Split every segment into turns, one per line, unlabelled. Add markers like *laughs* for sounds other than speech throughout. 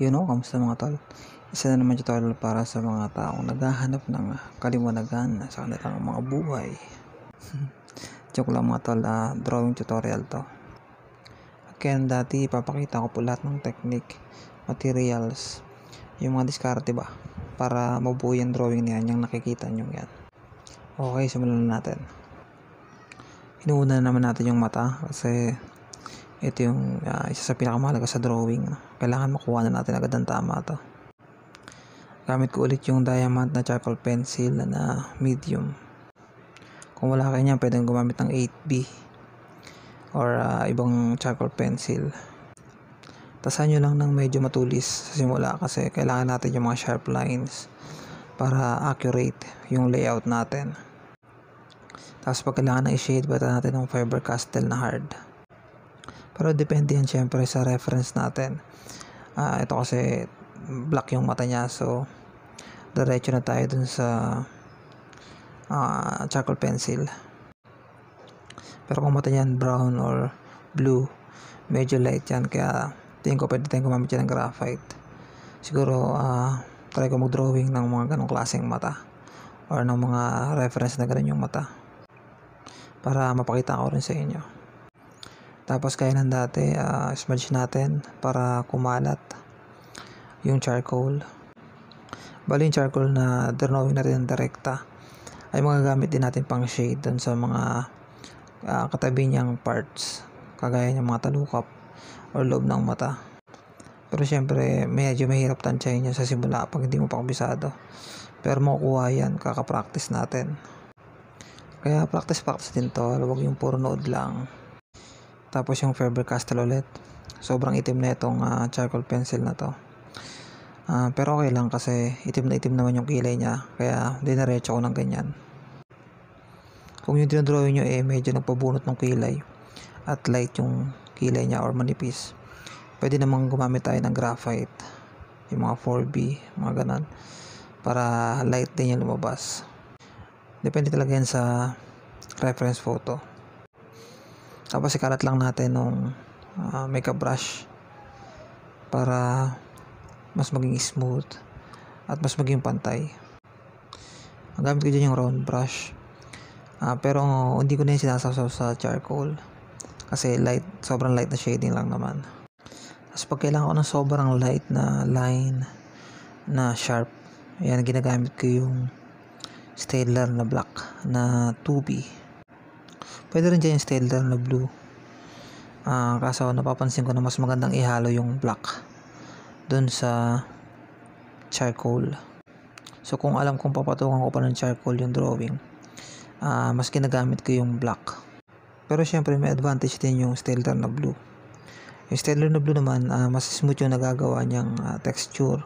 Yun know, kamusta mga tol? Isa na naman tol para sa mga taong naghahanap ng kaliwanagan sa kanilang mga buhay. *laughs* Joke lang mga tol, uh, drawing tutorial to. Okay, dati ipapakita ko po lahat ng technique, materials, yung mga diskarte ba para mabuo yung drawing niyan yung nakikita nyo yan. Okay, simulan na natin. Inuuna naman natin yung mata kasi ito yung uh, isa sa pinakamahalaga sa drawing. No? Kailangan makuha na natin agad ang tama to. Gamit ko ulit yung diamond na charcoal pencil na, na medium. Kung wala kayo niyan, pwedeng gumamit ng 8B or uh, ibang charcoal pencil. Tasan nyo lang ng medyo matulis sa simula kasi kailangan natin yung mga sharp lines para accurate yung layout natin. Tapos pag kailangan na shade bata natin ng fiber castle na hard. Pero depende yan syempre sa reference natin. Uh, ito kasi black yung mata niya so diretso na tayo dun sa uh, charcoal pencil. Pero kung mata niya brown or blue, medyo light yan kaya tingin ko pwede tayong gumamit yan ng graphite. Siguro uh, try ko mag-drawing ng mga ganong klaseng mata or ng mga reference na ganun yung mata para mapakita ko rin sa inyo. Tapos kainan dati, uh, smudge natin para kumalat yung charcoal. Bali yung charcoal na drawing natin direkta ay magagamit din natin pang shade dun sa mga uh, katabi niyang parts kagaya ng mga talukap or loob ng mata. Pero syempre, medyo mahirap tansyahin niya sa simula pag hindi mo pa kabisado. Pero makukuha yan, kakapractice natin. Kaya practice-practice din to, huwag yung puro nood lang. Tapos yung Faber-Castell ulit. Sobrang itim na itong uh, charcoal pencil na to. Uh, pero okay lang kasi itim na itim naman yung kilay niya. Kaya dinaretso ko ng ganyan. Kung yung dinadrawin nyo eh medyo nagpabunot ng kilay at light yung kilay niya or manipis. Pwede namang gumamit tayo ng graphite. Yung mga 4B, mga ganan. Para light din yung lumabas. Depende talaga yan sa reference photo. Tapos ikalat lang natin nung uh, makeup brush para mas maging smooth at mas maging pantay. Ang gamit ko dyan yung round brush. Uh, pero uh, hindi ko na yung sinasasaw sa charcoal. Kasi light, sobrang light na shading lang naman. Tapos pag kailangan ko ng sobrang light na line na sharp, ayan, ginagamit ko yung stainless na black na 2B Pwede rin dyan yung style down na blue. Uh, kaso napapansin ko na mas magandang ihalo yung black dun sa charcoal. So kung alam kong papatukan ko pa ng charcoal yung drawing, uh, mas ginagamit ko yung black. Pero syempre may advantage din yung style down na blue. Yung style na blue naman, uh, mas smooth yung nagagawa niyang uh, texture.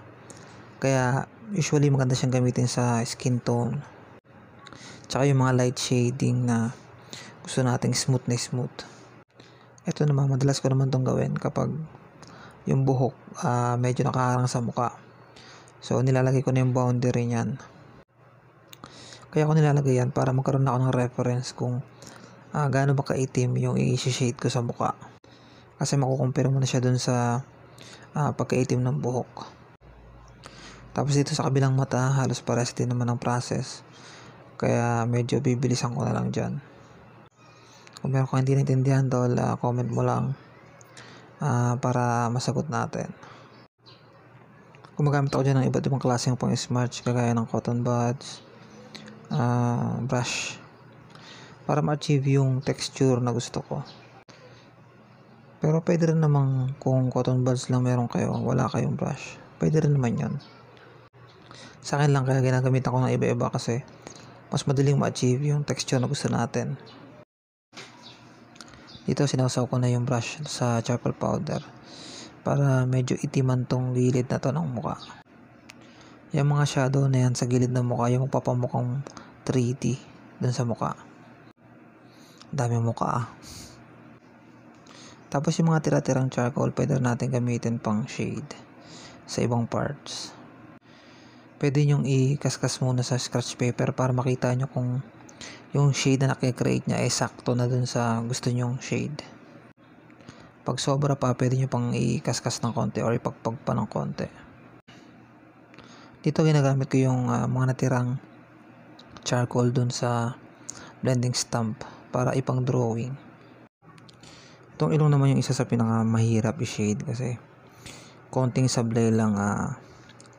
Kaya usually maganda siyang gamitin sa skin tone. Tsaka yung mga light shading na gusto nating smooth na smooth. Ito naman, madalas ko naman itong gawin kapag yung buhok uh, medyo nakaharang sa muka. So, nilalagay ko na yung boundary niyan. Kaya ko nilalagay yan para magkaroon ako ng reference kung uh, gaano ba kaitim yung i-shade ko sa muka. Kasi makukumpira mo na siya dun sa uh, pagkaitim ng buhok. Tapos dito sa kabilang mata, halos pares din naman ang process. Kaya medyo bibilisan ko na lang dyan. Kung meron kang hindi naintindihan tol, uh, comment mo lang uh, para masagot natin. Gumagamit ako dyan ng iba't ibang klaseng pang smarch kagaya ng cotton buds, uh, brush para ma-achieve yung texture na gusto ko. Pero pwede rin namang kung cotton buds lang meron kayo, wala kayong brush. Pwede rin naman yun. Sa akin lang kaya ginagamit ako ng iba-iba kasi mas madaling ma-achieve yung texture na gusto natin. Dito sinausaw ko na yung brush sa charcoal powder para medyo itiman tong gilid na to ng mukha. Yung mga shadow na yan sa gilid ng mukha, yung magpapamukhang 3D dun sa mukha. Dami mukha ah. Tapos yung mga tira-tirang charcoal, pwede natin gamitin pang shade sa ibang parts. Pwede nyong ikaskas muna sa scratch paper para makita nyo kung yung shade na nakikreate niya ay eh, sakto na dun sa gusto nyong shade. Pag sobra pa, pwede nyo pang ikaskas ng konti or ipagpag pa ng konti. Dito ginagamit ko yung uh, mga natirang charcoal dun sa blending stamp para ipang drawing. Itong ilong naman yung isa sa pinaka mahirap i-shade kasi konting sablay lang uh,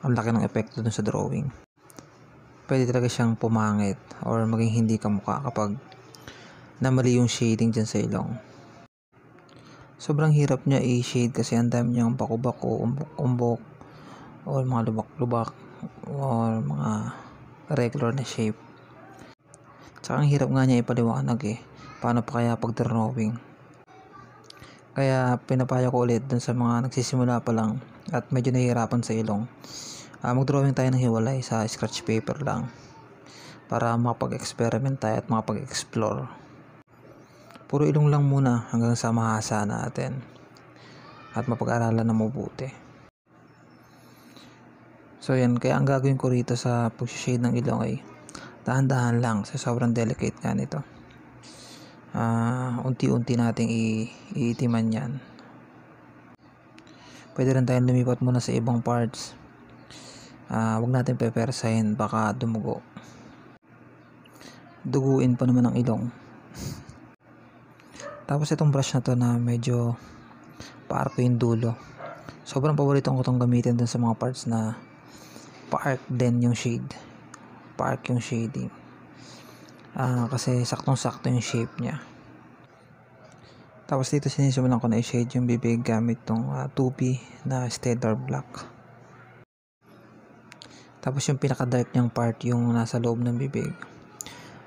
ang laki ng epekto dun sa drawing pwede talaga siyang pumangit or maging hindi kamukha kapag namali yung shading dyan sa ilong. Sobrang hirap niya i-shade kasi ang dami niyang bako-bako, umbok-umbok, or mga lubak-lubak, or mga regular na shape. Tsaka ang hirap nga niya ipaliwanag eh, paano pa kaya pag drawing. Kaya pinapaya ko ulit dun sa mga nagsisimula pa lang at medyo nahihirapan sa ilong uh, mag-drawing tayo ng hiwalay sa scratch paper lang para makapag-experiment tayo at makapag-explore. Puro ilong lang muna hanggang sa mahasa natin at mapag-aralan na mabuti. So yan, kaya ang gagawin ko rito sa pag-shade ng ilong ay dahan-dahan lang sa sobrang delicate nga nito. Uh, unti-unti nating iitiman yan. Pwede rin tayong lumipat muna sa ibang parts uh, wag natin pepersahin baka dumugo duguin pa naman ang ilong *laughs* tapos itong brush na to na medyo paarko yung dulo sobrang paborito ko itong gamitin dun sa mga parts na paark din yung shade paark yung shading uh, kasi saktong sakto yung shape niya tapos dito sinisimulan ko na i-shade yung bibig gamit tong uh, 2 p na Stellar Black tapos yung pinaka-dark niyang part, yung nasa loob ng bibig.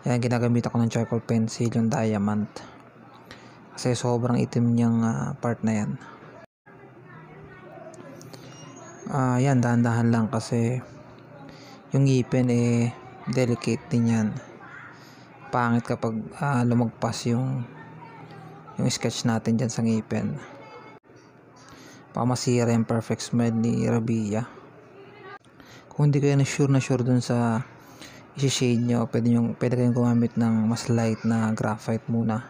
Ayan, ginagamit ako ng charcoal pencil, yung diamond. Kasi sobrang itim niyang uh, part na yan. Uh, dahan-dahan lang kasi yung ngipin eh delicate din yan. Pangit kapag uh, lumagpas yung yung sketch natin dyan sa ngipin. Pamasira yung perfect smile ni Rabia kung hindi kayo na sure na sure dun sa i shade nyo, pwede, nyo, pwede kayong gumamit ng mas light na graphite muna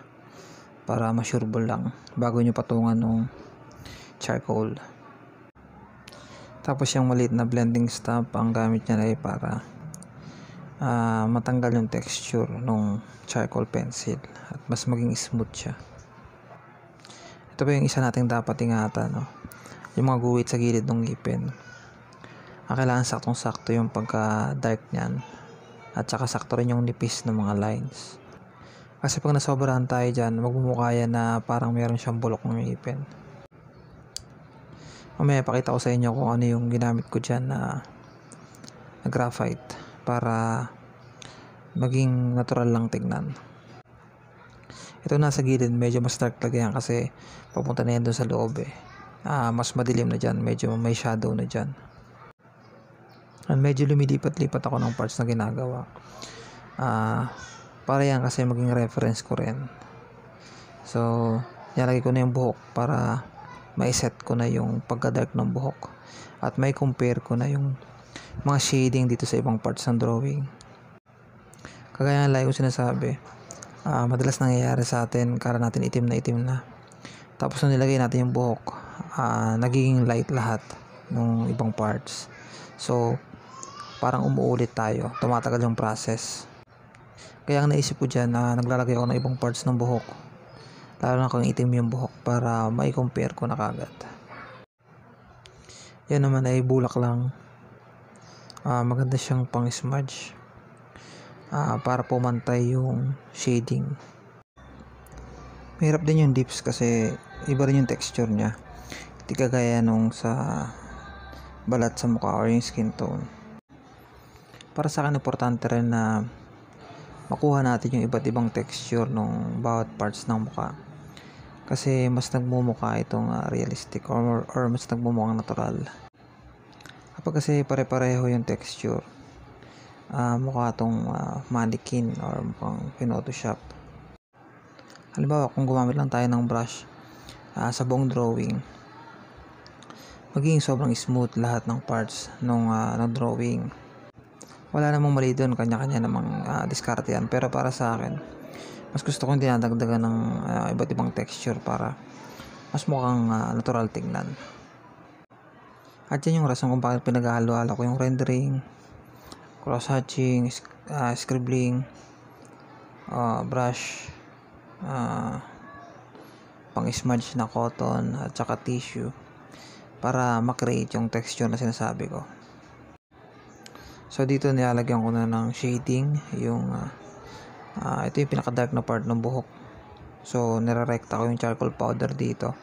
para masureable lang bago nyo patungan ng charcoal. Tapos yung maliit na blending stamp, ang gamit niya ay para uh, matanggal yung texture ng charcoal pencil at mas maging smooth siya. Ito pa yung isa nating dapat ingatan. No? Yung mga guhit sa gilid ng ngipin ang ah, kailangan saktong sakto yung pagka dark nyan at saka sakto rin yung nipis ng mga lines kasi pag nasobrahan tayo dyan magmumukha na parang meron siyang bulok ng ipin mamaya pakita ko sa inyo kung ano yung ginamit ko dyan na, na graphite para maging natural lang tignan ito nasa gilid medyo mas dark talaga yan kasi papunta na yan doon sa loob eh ah, mas madilim na dyan medyo may shadow na dyan And medyo lumilipat-lipat ako ng parts na ginagawa. Uh, para yan kasi maging reference ko rin. So, nilagay ko na yung buhok para ma-set ko na yung pagka-dark ng buhok. At may compare ko na yung mga shading dito sa ibang parts ng drawing. Kagaya ng layo sinasabi, uh, madalas nangyayari sa atin, kara natin itim na itim na. Tapos nung nilagay natin yung buhok, uh, nagiging light lahat ng ibang parts. So, parang umuulit tayo. Tumatagal yung process. Kaya ang naisip ko dyan na naglalagay ako ng ibang parts ng buhok. Lalo na kung itim yung buhok para mai-compare ko na kagad. Yan naman ay bulak lang. Uh, maganda siyang pang smudge. Uh, ah, para pumantay yung shading. Mahirap din yung dips kasi iba rin yung texture niya. Hindi kagaya nung sa balat sa mukha or yung skin tone para sa akin importante rin na makuha natin yung iba't ibang texture ng bawat parts ng mukha kasi mas nagmumukha itong uh, realistic or, or mas nagmumukhang natural kapag kasi pare-pareho yung texture uh, mukha itong uh, ah, mannequin or mukhang photoshop halimbawa kung gumamit lang tayo ng brush uh, sa buong drawing magiging sobrang smooth lahat ng parts ng, uh, ng drawing wala namang mali doon kanya-kanya namang uh, diskarte yan pero para sa akin mas gusto kong dinadagdagan ng uh, iba't ibang texture para mas mukhang uh, natural tingnan at yan yung rason kung bakit pinaghahalo-halo ko yung rendering cross-hatching uh, scribbling uh, brush uh, pang-smudge na cotton at saka tissue para makreate yung texture na sinasabi ko So dito nilalagyan ko na ng shading yung uh, uh, ito yung pinaka dark na part ng buhok. So nirerekta ko yung charcoal powder dito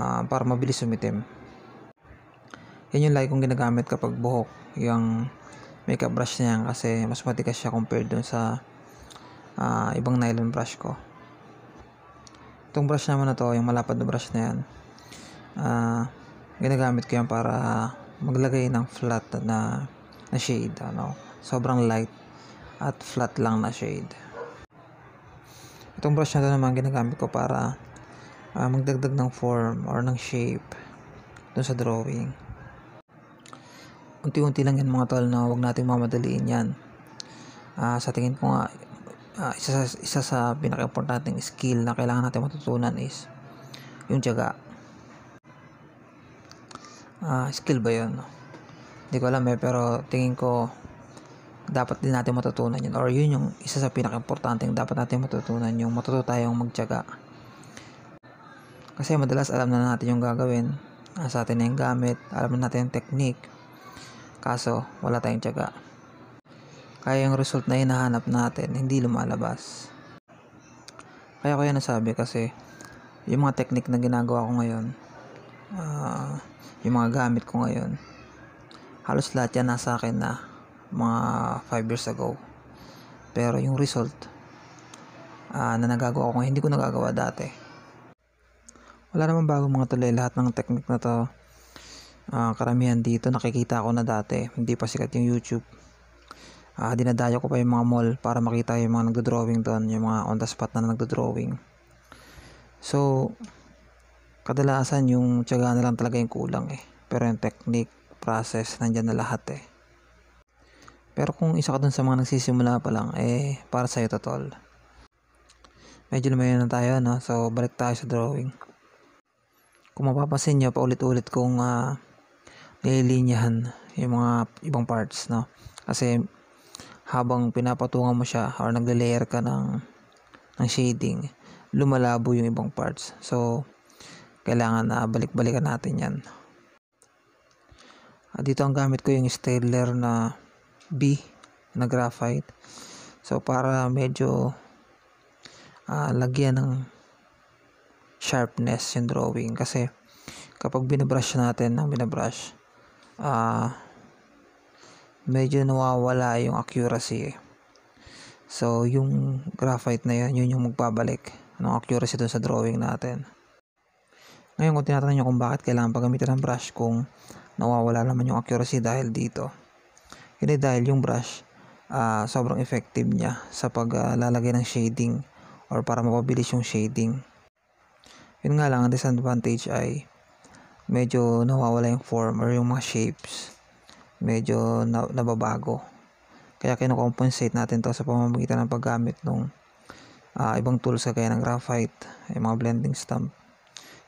uh, para mabilis sumitim. Yan yung lagi kong ginagamit kapag buhok yung makeup brush niya kasi mas matigas siya compared dun sa uh, ibang nylon brush ko. Itong brush naman na to, yung malapad na brush na yan, uh, ginagamit ko yan para maglagay ng flat na na shade. Ano? Sobrang light at flat lang na shade. Itong brush na to naman ginagamit ko para uh, magdagdag ng form or ng shape dun sa drawing. Unti-unti lang yan mga tol na huwag natin mamadaliin yan. Uh, sa tingin ko nga, uh, isa, sa, isa sa pinaka-importanting skill na kailangan natin matutunan is yung tiyaga. Uh, skill ba yun? No? Hindi ko alam eh, pero tingin ko dapat din natin matutunan yun or yun yung isa sa pinaka-importanteng dapat natin matutunan yung matuto tayong magtiyaga kasi madalas alam na natin yung gagawin sa atin na yung gamit alam na natin yung technique kaso wala tayong tiyaga kaya yung result na hinahanap natin hindi lumalabas kaya ko yan nasabi kasi yung mga technique na ginagawa ko ngayon uh, yung mga gamit ko ngayon halos lahat yan nasa akin na mga 5 years ago. Pero yung result uh, na nagagawa ko hindi ko nagagawa dati. Wala naman bago mga tuloy eh. lahat ng technique na to. Uh, karamihan dito nakikita ko na dati, hindi pa sikat yung YouTube. Uh, dinadayo ko pa yung mga mall para makita yung mga nagdo-drawing doon, yung mga on the spot na nagdo-drawing. So, kadalasan yung tiyaga na lang talaga yung kulang eh. Pero yung technique, process, nandyan na lahat eh. Pero kung isa ka dun sa mga nagsisimula pa lang, eh, para sa'yo to tol. Medyo lumayo na tayo, no? So, balik tayo sa drawing. Kung mapapansin nyo, paulit-ulit kong uh, ah, nililinyahan yung mga ibang parts, no? Kasi, habang pinapatungan mo siya or nagle-layer ka ng, ng shading, lumalabo yung ibang parts. So, kailangan na uh, balik-balikan natin yan. Ah, dito ang gamit ko yung Staedtler na B na graphite so para medyo uh, lagyan ng sharpness yung drawing kasi kapag binabrush natin ang binabrush uh, medyo nawawala yung accuracy eh. so yung graphite na yun yun yung magbabalik ng accuracy dun sa drawing natin ngayon kung tinatanong nyo kung bakit kailangan paggamitin ng brush kung nawawala naman yung accuracy dahil dito. Yun dahil yung brush uh, sobrang effective niya sa paglalagay ah, uh, ng shading or para mapabilis yung shading. Yun nga lang, ang disadvantage ay medyo nawawala yung form or yung mga shapes. Medyo na, nababago. Kaya kinocompensate natin to sa pamamagitan ng paggamit ng uh, ah, ibang tools kagaya ng graphite, yung mga blending stamp,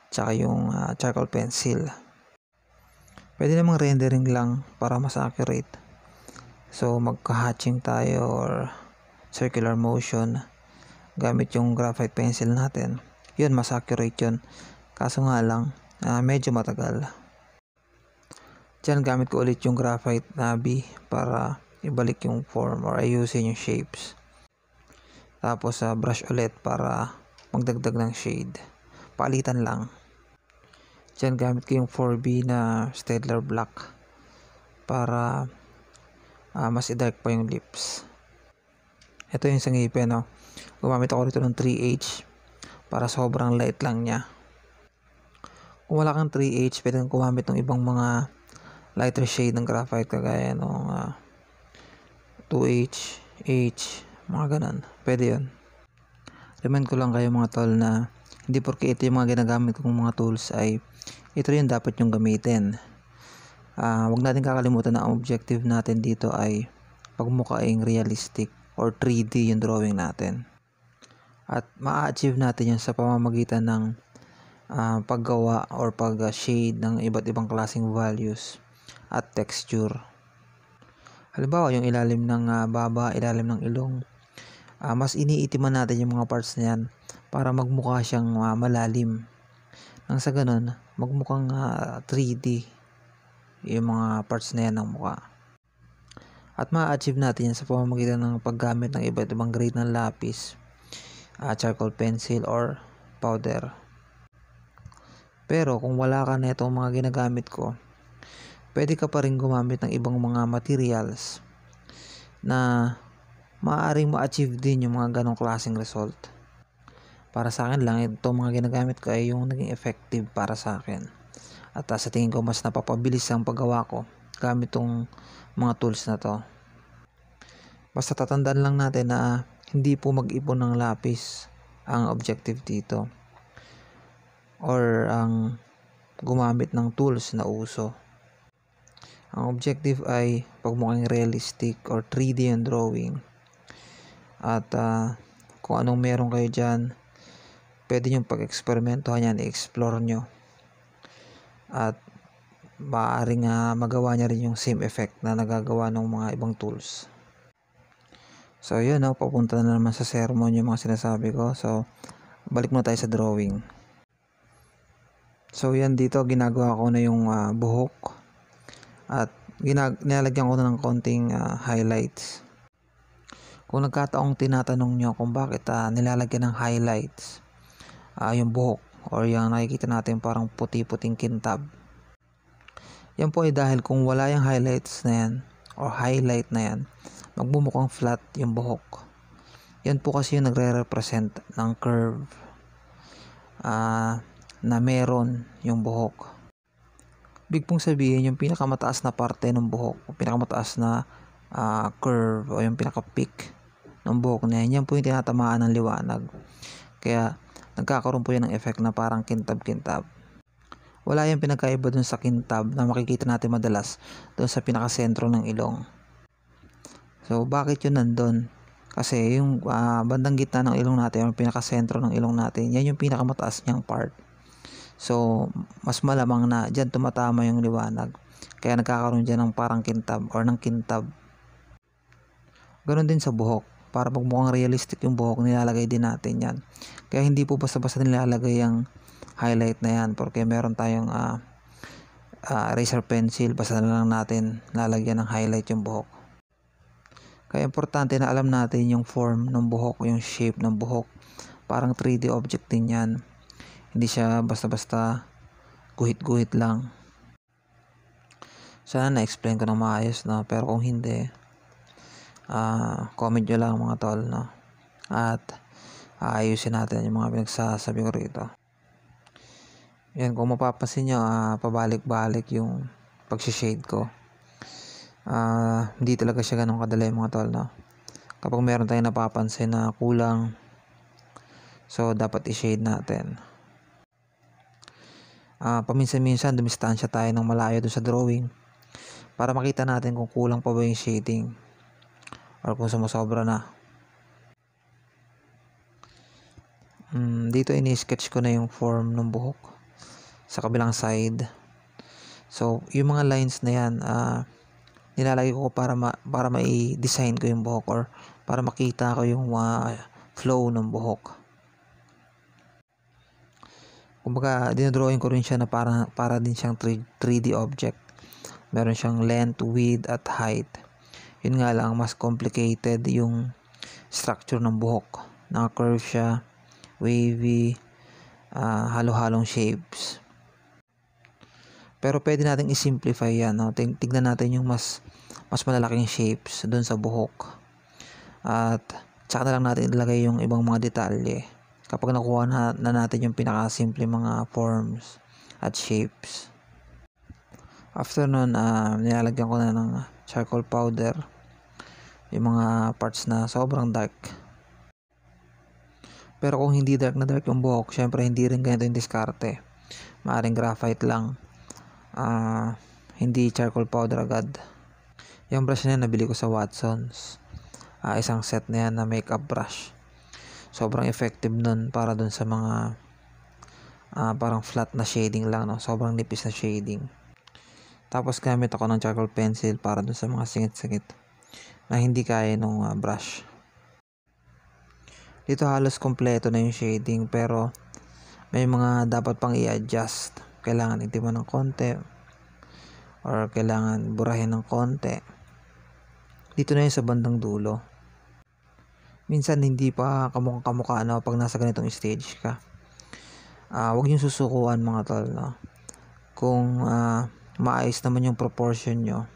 tsaka yung uh, charcoal pencil pwede namang rendering lang para mas accurate. So magka-hatching tayo or circular motion gamit yung graphite pencil natin. Yun, mas accurate yun. Kaso nga lang, uh, medyo matagal. Diyan gamit ko ulit yung graphite na B para ibalik yung form or ayusin yung shapes. Tapos uh, brush ulit para magdagdag ng shade. Palitan lang. Diyan gamit ko yung 4B na Staedtler Black para uh, mas i-dark pa yung lips. Ito yung sa ngipin, no? Gumamit ako rito ng 3H para sobrang light lang niya. Kung wala kang 3H, pwede kang gumamit ng ibang mga lighter shade ng graphite kagaya ng uh, ah, 2H, H, mga ganun. Pwede yun. Remind ko lang kayo mga tol na hindi porque ito yung mga ginagamit kong mga tools ay ito yung dapat yung gamitin. Uh, wag natin kakalimutan na ang objective natin dito ay pagmukhaing realistic or 3D yung drawing natin. At ma-achieve natin yan sa pamamagitan ng uh, paggawa or pag-shade ng iba't ibang klaseng values at texture. Halimbawa, yung ilalim ng uh, baba, ilalim ng ilong, uh, mas iniitiman natin yung mga parts na yan para magmukha siyang uh, malalim. Nang sa ganun, magmukhang uh, ah, 3D yung mga parts na yan ng mukha. At ma-achieve natin yan sa pamamagitan ng paggamit ng iba't ibang grade ng lapis, uh, charcoal pencil, or powder. Pero kung wala ka na itong mga ginagamit ko, pwede ka pa rin gumamit ng ibang mga materials na maaaring ma-achieve din yung mga ganong klaseng result. Para sa akin lang, ito mga ginagamit ko ay yung naging effective para sa akin. At ah, sa tingin ko mas napapabilis ang paggawa ko gamit tong mga tools na to. Basta tatandaan lang natin na ah, hindi po mag-ipon ng lapis ang objective dito or ang gumamit ng tools na uso. Ang objective ay pagmukhang realistic or 3D ang drawing at uh, kung anong meron kayo dyan pwede nyo pag-eksperimentohan yan i-explore nyo at maaaring uh, magawa niya rin yung same effect na nagagawa ng mga ibang tools so yun no, papunta na naman sa sermon yung mga sinasabi ko so balik muna tayo sa drawing so yan dito ginagawa ko na yung uh, buhok at ginag nilalagyan ko na ng konting uh, highlights kung nagkataong tinatanong nyo kung bakit uh, nilalagyan ng highlights uh, yung buhok or yung nakikita natin parang puti-puting kintab. Yan po ay dahil kung wala yung highlights na yan or highlight na yan, magbumukhang flat yung buhok. Yan po kasi yung nagre-represent ng curve uh, na meron yung buhok. Big pong sabihin yung pinakamataas na parte ng buhok, o pinakamataas na uh, curve o yung pinaka-peak ng buhok niya, yan po yung tinatamaan ng liwanag. Kaya nagkakaroon po yan ng effect na parang kintab-kintab. Wala yung pinagkaiba dun sa kintab na makikita natin madalas dun sa pinakasentro ng ilong. So bakit yun nandun? Kasi yung uh, bandang gitna ng ilong natin, yung pinakasentro ng ilong natin, yan yung pinakamataas niyang part. So, mas malamang na dyan tumatama yung liwanag. Kaya nagkakaroon dyan ng parang kintab or ng kintab. Ganon din sa buhok para magmukhang realistic yung buhok nilalagay din natin yan kaya hindi po basta-basta nilalagay yung highlight na yan porque meron tayong uh, uh, eraser pencil basta na lang natin lalagyan ng highlight yung buhok kaya importante na alam natin yung form ng buhok yung shape ng buhok parang 3D object din yan hindi siya basta-basta guhit-guhit lang sana na-explain ko na maayos na pero kung hindi uh, comment nyo lang mga tol no? at ayusin natin yung mga pinagsasabi ko rito yan kung mapapansin nyo uh, pabalik-balik yung pagsishade ko uh, hindi talaga siya ganun kadali mga tol no? kapag meron tayong napapansin na kulang so dapat i-shade natin uh, paminsan-minsan dumistansya tayo ng malayo doon sa drawing para makita natin kung kulang pa ba yung shading or kung sumusobra na. Um, dito ini-sketch ko na yung form ng buhok sa kabilang side. So, yung mga lines na yan, uh, ah, nilalagay ko para ma para ma-design ko yung buhok or para makita ko yung uh, flow ng buhok. Kumbaga, dinodrawing ko rin siya na para, para din siyang 3D object. Meron siyang length, width, at height. Yun nga lang, mas complicated yung structure ng buhok. Naka-curve siya, wavy, uh, halo-halong shapes. Pero pwede nating i-simplify yan. No? Ting tignan natin yung mas, mas malalaking shapes doon sa buhok. At tsaka na lang natin ilagay yung ibang mga detalye kapag nakuha na, na natin yung pinakasimple mga forms at shapes. After nun, uh, nilalagyan ko na ng charcoal powder yung mga parts na sobrang dark. Pero kung hindi dark na dark yung buhok, syempre hindi rin ganito yung diskarte. Maaring graphite lang. Uh, hindi charcoal powder agad. Yung brush na yan, nabili ko sa Watsons. Uh, isang set na yan na makeup brush. Sobrang effective nun para dun sa mga uh, parang flat na shading lang. No? Sobrang nipis na shading. Tapos gamit ako ng charcoal pencil para dun sa mga singit-singit na hindi kaya ng uh, ah, brush. Dito halos kompleto na yung shading pero may mga dapat pang i-adjust. Kailangan itiman ng konti or kailangan burahin ng konti. Dito na yung sa bandang dulo. Minsan hindi pa kamukha-kamukha no, pag nasa ganitong stage ka. Uh, huwag yung susukuan mga tol. No? Kung uh, maayos naman yung proportion nyo,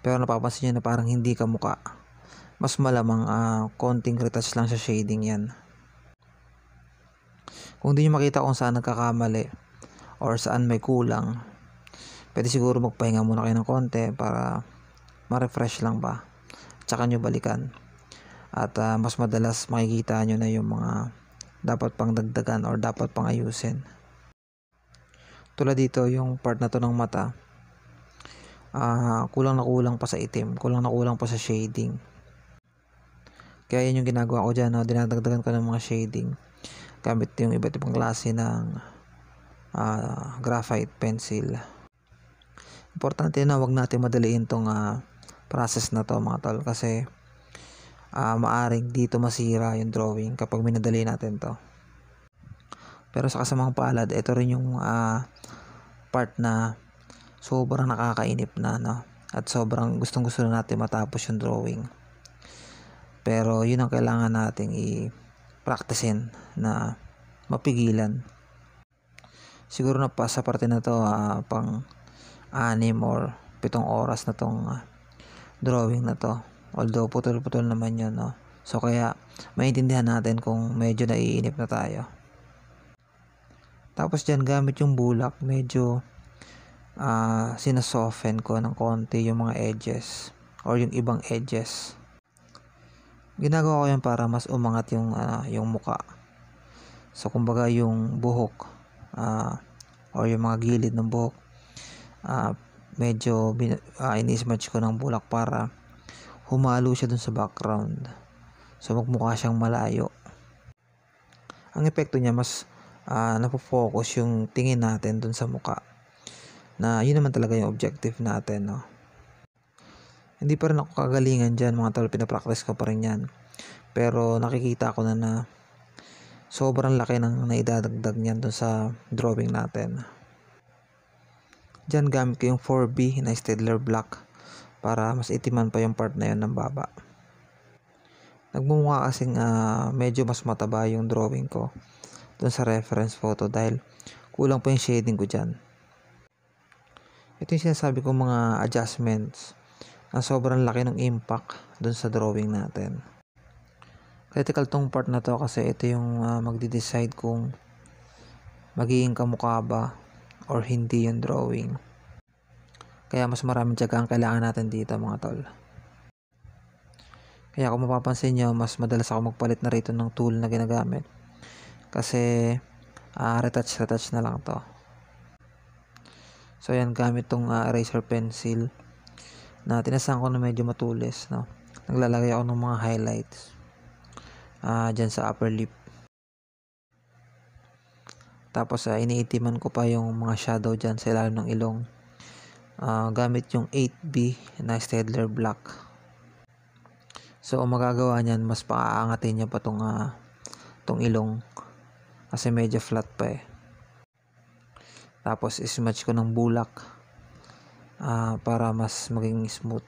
pero napapansin nyo na parang hindi ka mukha. Mas malamang uh, konting retouch lang sa shading yan. Kung hindi nyo makita kung saan nagkakamali or saan may kulang, pwede siguro magpahinga muna kayo ng konti para ma-refresh lang ba. Tsaka nyo balikan. At uh, mas madalas makikita nyo na yung mga dapat pang dagdagan or dapat pang ayusin. Tulad dito yung part na to ng mata uh, kulang na kulang pa sa itim, kulang na kulang pa sa shading. Kaya yun yung ginagawa ko dyan, no? dinadagdagan ko ng mga shading gamit yung iba't ibang klase ng uh, graphite pencil. Importante na wag natin madaliin tong uh, process na to mga tol kasi uh, maaring dito masira yung drawing kapag minadali natin to. Pero sa kasamang palad, ito rin yung uh, part na sobrang nakakainip na no at sobrang gustong gusto na natin matapos yung drawing pero yun ang kailangan nating i-practicein na mapigilan siguro na pa sa parte na to uh, pang anim or pitong oras na tong ah, drawing na to although putol-putol naman yun no so kaya maintindihan natin kung medyo naiinip na tayo tapos dyan gamit yung bulak medyo uh, ah, sinasoften ko ng konti yung mga edges or yung ibang edges. Ginagawa ko yun para mas umangat yung, uh, yung muka. So, kumbaga yung buhok uh, or yung mga gilid ng buhok uh, medyo bin, uh, inismatch ko ng bulak para humalo siya dun sa background. So, magmukha siyang malayo. Ang epekto niya, mas uh, napofocus yung tingin natin dun sa muka na yun naman talaga yung objective natin no hindi pa rin ako kagalingan dyan mga tol pinapractice ko pa rin yan pero nakikita ko na na sobrang laki ng naidadagdag niyan dun sa drawing natin dyan gamit ko yung 4B na Stedler Black para mas itiman pa yung part na yun ng baba nagmumukha kasing uh, medyo mas mataba yung drawing ko dun sa reference photo dahil kulang pa yung shading ko dyan ito yung sinasabi ko mga adjustments na sobrang laki ng impact dun sa drawing natin. Critical tong part na to kasi ito yung uh, magde-decide kung magiging kamukha ba or hindi yung drawing. Kaya mas maraming tiyaga ang kailangan natin dito mga tol. Kaya kung mapapansin nyo, mas madalas ako magpalit na rito ng tool na ginagamit. Kasi uh, ah, retouch-retouch na lang to. So ayan gamit tong uh, eraser pencil na tinasan ko na medyo matulis no. Naglalagay ako ng mga highlights uh, ah, diyan sa upper lip. Tapos uh, iniitiman ko pa yung mga shadow diyan sa ilalim ng ilong uh, gamit yung 8B na Staedtler Black. So, magagawa niyan, mas paaangatin niya pa tong, uh, tong ilong kasi medyo flat pa eh. Tapos ismatch ko ng bulak uh, para mas maging smooth.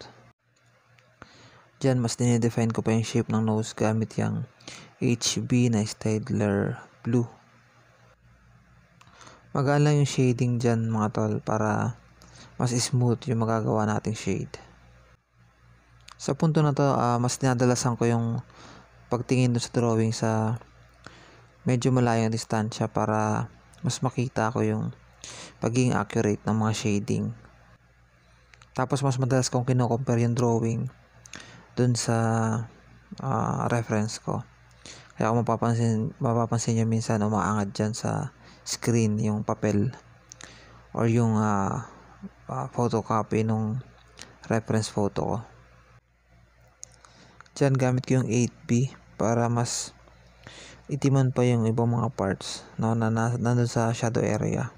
Diyan mas dinedefine ko pa yung shape ng nose gamit yung HB na Staedtler Blue. Magalang yung shading dyan mga tol para mas smooth yung magagawa nating shade. Sa punto na to, uh, mas dinadalasan ko yung pagtingin dun sa drawing sa medyo malayong distansya para mas makita ko yung pagiging accurate ng mga shading. Tapos mas madalas kong kinocompare yung drawing dun sa uh, reference ko. Kaya kung mapapansin, mapapansin nyo minsan umaangat dyan sa screen yung papel or yung uh, uh, photocopy nung reference photo ko. Diyan gamit ko yung 8B para mas itiman pa yung ibang mga parts no, na, na, nandun sa shadow area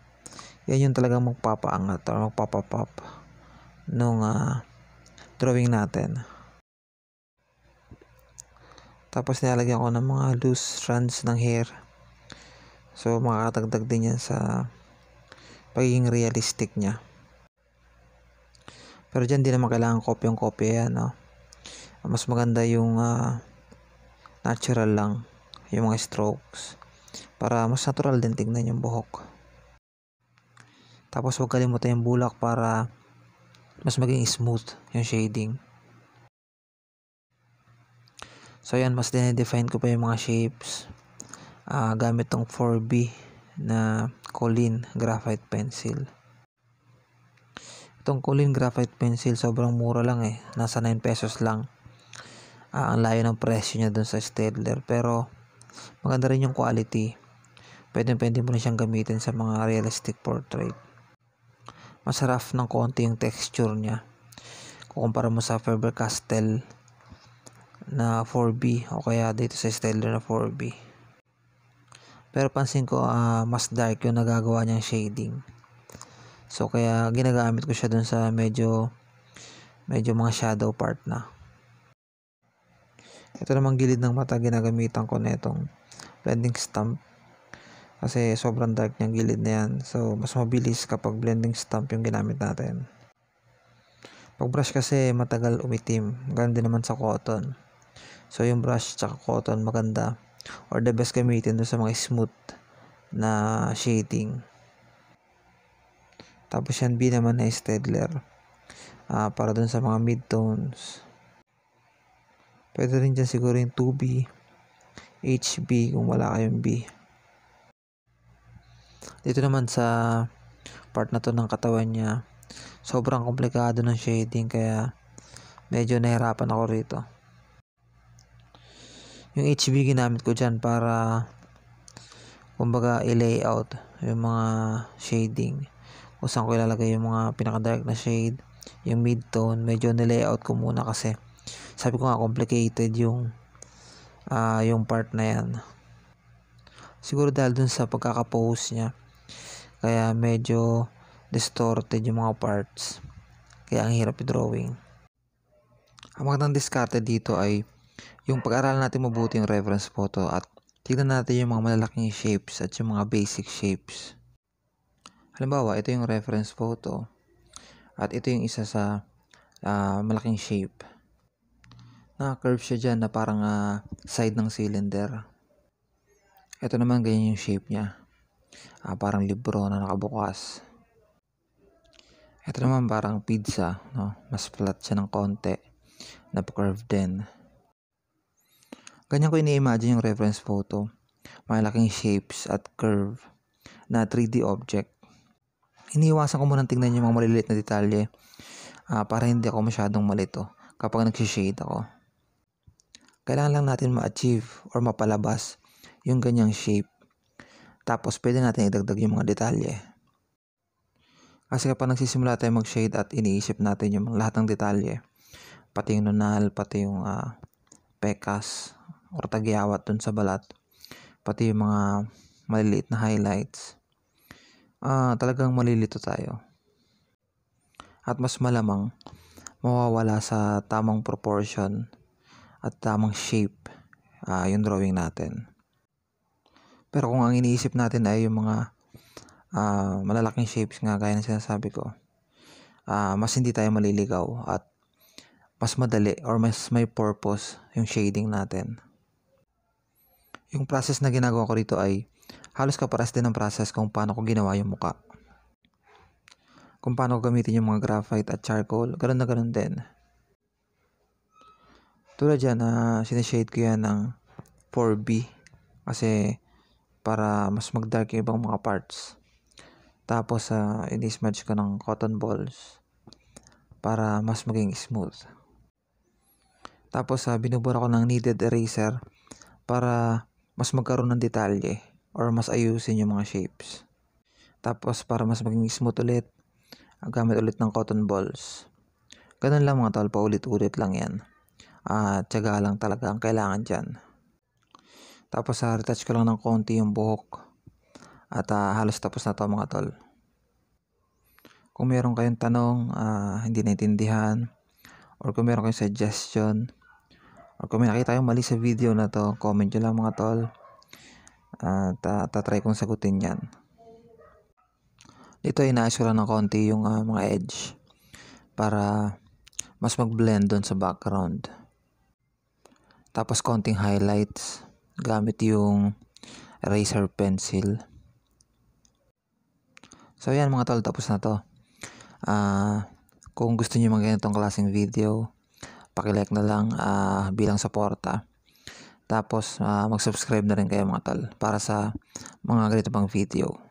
yan yung talagang magpapaangat or magpapapop nung uh, drawing natin. Tapos nilalagyan ko ng mga loose strands ng hair. So makakatagdag din yan sa pagiging realistic niya. Pero dyan di naman kailangan kopyang kopya yan. No? Mas maganda yung uh, natural lang. Yung mga strokes. Para mas natural din tignan yung buhok. Tapos huwag kalimutan yung bulak para mas maging smooth yung shading. So yan, mas dinedefine ko pa yung mga shapes uh, gamit tong 4B na Colin graphite pencil. Itong Colin graphite pencil sobrang mura lang eh. Nasa 9 pesos lang. Uh, ang layo ng presyo niya dun sa Stedler. Pero maganda rin yung quality. Pwede pwede mo na siyang gamitin sa mga realistic portrait masarap ng konti yung texture niya kukumpara mo sa Faber-Castell na 4B o kaya dito sa Stellar na 4B pero pansin ko uh, mas dark yung nagagawa niyang shading so kaya ginagamit ko siya dun sa medyo medyo mga shadow part na ito namang gilid ng mata ginagamitan ko na itong blending stamp kasi sobrang dark niyang gilid na yan so mas mabilis kapag blending stamp yung ginamit natin pag brush kasi matagal umitim ganun naman sa cotton so yung brush tsaka cotton maganda or the best gamitin doon sa mga smooth na shading tapos yan B naman na steadler uh, ah, para doon sa mga midtones pwede rin dyan siguro yung 2B HB kung wala kayong B dito naman sa part na to ng katawan niya, sobrang komplikado ng shading kaya medyo nahirapan ako rito. Yung HB ginamit ko dyan para kumbaga i-layout yung mga shading kung saan ko ilalagay yung mga pinaka dark na shade yung mid-tone medyo nilayout ko muna kasi sabi ko nga complicated yung uh, yung part na yan Siguro dahil dun sa pagkakapost niya. Kaya medyo distorted yung mga parts. Kaya ang hirap i-drawing. Ang magandang diskarte dito ay yung pag-aralan natin mabuti yung reference photo at tignan natin yung mga malalaking shapes at yung mga basic shapes. Halimbawa, ito yung reference photo at ito yung isa sa uh, malaking shape. na curve siya dyan na parang uh, side ng cylinder. Ito naman ganyan yung shape niya. Ah, parang libro na nakabukas. Ito naman parang pizza, no? Mas flat siya ng konti. Napa-curve din. Ganyan ko ini-imagine yung reference photo. Malaking shapes at curve na 3D object. Iniiwasan ko munang tingnan yung mga maliliit na detalye uh, para hindi ako masyadong malito kapag nagsishade ako. Kailangan lang natin ma-achieve or mapalabas yung ganyang shape. Tapos pwede natin idagdag yung mga detalye. Kasi kapag nagsisimula tayo mag-shade at iniisip natin yung lahat ng detalye, pati yung nunal, pati yung uh, pekas o tagyawat dun sa balat, pati yung mga maliliit na highlights, uh, talagang malilito tayo. At mas malamang, mawawala sa tamang proportion at tamang shape uh, yung drawing natin. Pero kung ang iniisip natin ay yung mga uh, malalaking shapes nga gaya ng sinasabi ko, uh, mas hindi tayo maliligaw at mas madali or mas may purpose yung shading natin. Yung process na ginagawa ko rito ay halos kaparas din ng process kung paano ko ginawa yung muka. Kung paano ko gamitin yung mga graphite at charcoal, ganun na ganun din. Tulad dyan na uh, sinishade ko yan ng 4B kasi para mas magdark yung ibang mga parts. Tapos, uh, ah, in-smudge ko ng cotton balls para mas maging smooth. Tapos, uh, binubura ko ng kneaded eraser para mas magkaroon ng detalye or mas ayusin yung mga shapes. Tapos, para mas maging smooth ulit, ah, gamit ulit ng cotton balls. Ganun lang mga tol, paulit-ulit lang yan. Uh, tiyaga lang talaga ang kailangan dyan. Tapos sa ah, retouch ko lang ng konti yung buhok. At uh, halos tapos na to mga tol. Kung meron kayong tanong, uh, hindi naintindihan, or kung meron kayong suggestion, or kung may nakita yung mali sa video na to, comment nyo lang mga tol. At uh, tatry kong sagutin yan. Dito ay naayos ko lang ng konti yung uh, mga edge para mas mag-blend doon sa background. Tapos konting highlights gamit yung eraser pencil. So yan mga tol, tapos na to. Uh, kung gusto niyo mga ganitong klaseng video, paki-like na lang uh, bilang suporta. Tapos uh, mag-subscribe na rin kayo mga tol para sa mga ganito pang video.